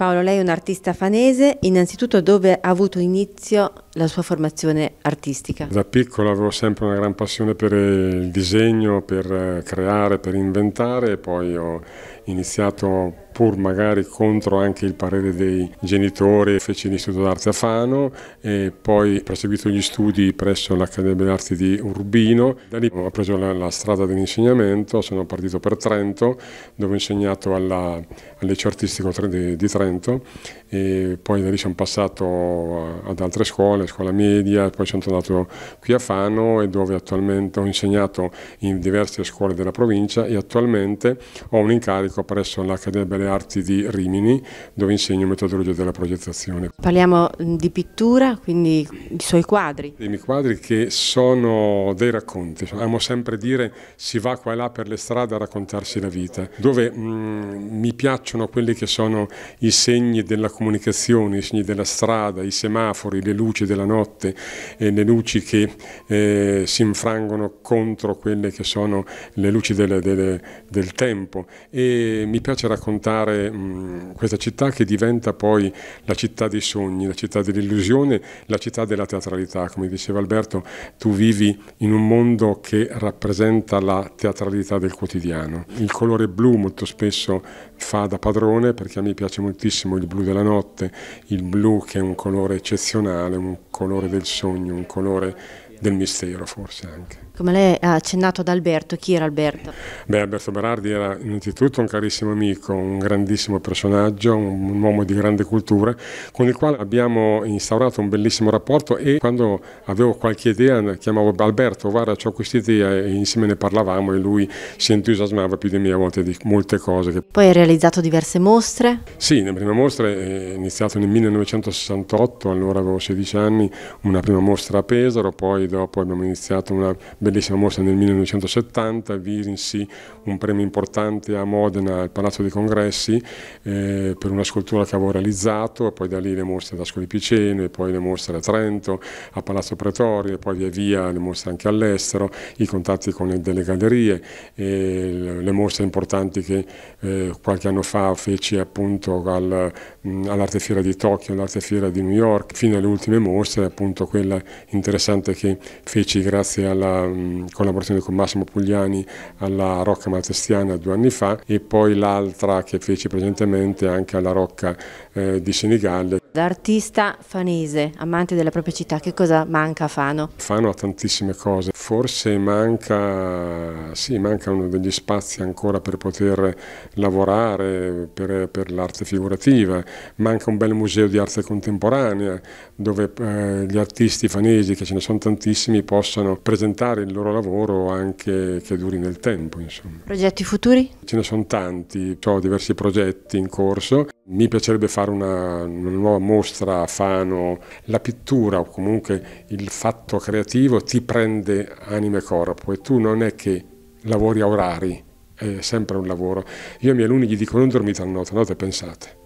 Paolo, lei è un artista fanese, innanzitutto dove ha avuto inizio la sua formazione artistica? Da piccolo avevo sempre una gran passione per il disegno, per eh, creare, per inventare e poi ho iniziato pur magari contro anche il parere dei genitori, feci l'Istituto d'Arte a Fano e poi ho proseguito gli studi presso l'Accademia delle Arti di Urbino. Da lì ho preso la, la strada dell'insegnamento, sono partito per Trento dove ho insegnato alla, al liceo artistico di, di Trento e poi da lì sono passato eh, ad altre scuole scuole, scuola media, poi sono tornato qui a Fano e dove attualmente ho insegnato in diverse scuole della provincia e attualmente ho un incarico presso l'Accademia delle Arti di Rimini dove insegno metodologia della progettazione. Parliamo mm, di pittura, quindi i suoi quadri. I miei quadri che sono dei racconti, cioè, amo sempre dire si va qua e là per le strade a raccontarsi la vita, dove mh, mm, mi piacciono quelli che sono i segni della comunicazione, i segni della strada, i semafori, le luci della notte e le luci che eh, si infrangono contro quelle che sono le luci del, del, del tempo e mi piace raccontare mh, mm, questa città che diventa poi la città dei sogni, la città dell'illusione, la città della teatralità, come diceva Alberto, tu vivi in un mondo che rappresenta la teatralità del quotidiano. Il colore blu molto spesso fa da padrone perché a me piace moltissimo il blu della notte, il blu che è un colore eccezionale, un colore del sogno, un colore del mistero forse anche. Come lei ha accennato ad Alberto, chi era Alberto? Beh, Alberto Berardi era innanzitutto un carissimo amico, un grandissimo personaggio, un uomo di grande cultura, con il quale abbiamo instaurato un bellissimo rapporto e quando avevo qualche idea chiamavo Alberto, guarda ho questa idea e insieme ne parlavamo e lui si entusiasmava più di me a volte di molte cose. Poi hai realizzato diverse mostre? Sì, la prima mostra è eh, iniziata nel 1968, allora avevo 16 anni, una prima mostra a Pesaro, poi dopo abbiamo iniziato una bellissima bellissima mostra nel 1970, vinsi un premio importante a Modena al Palazzo dei Congressi eh, per una scultura che avevo realizzato, poi da lì le mostre ad Ascoli Piceno, e poi le mostre a Trento, a Palazzo Pretorio, e poi via via le mostre anche all'estero, i contatti con le, delle gallerie, le mostre importanti che eh, qualche anno fa feci appunto al, mm, all'arte fiera di Tokyo, all'arte fiera di New York, fino alle ultime mostre, appunto quella interessante che feci grazie alla Ehm, collaborazione con Massimo Pugliani alla Rocca Maltestiana due anni fa e poi l'altra che feci presentemente anche alla Rocca eh, di Senigallia da artista fanese, amante della propria città, che cosa manca a Fano? Fano ha tantissime cose, forse manca, sì, mancano degli spazi ancora per poter lavorare per, per l'arte figurativa, manca un bel museo di arte contemporanea dove eh, gli artisti fanesi, che ce ne sono tantissimi, possano presentare il loro lavoro anche che duri nel tempo. Insomma. Progetti futuri? Ce ne sono tanti, ho diversi progetti in corso, mi piacerebbe fare una, una nuova mostra a Fano, la pittura o comunque il fatto creativo ti prende anima e corpo e tu non è che lavori a orari, è sempre un lavoro. Io ai miei alunni gli dico non dormite a notte, a notte pensate.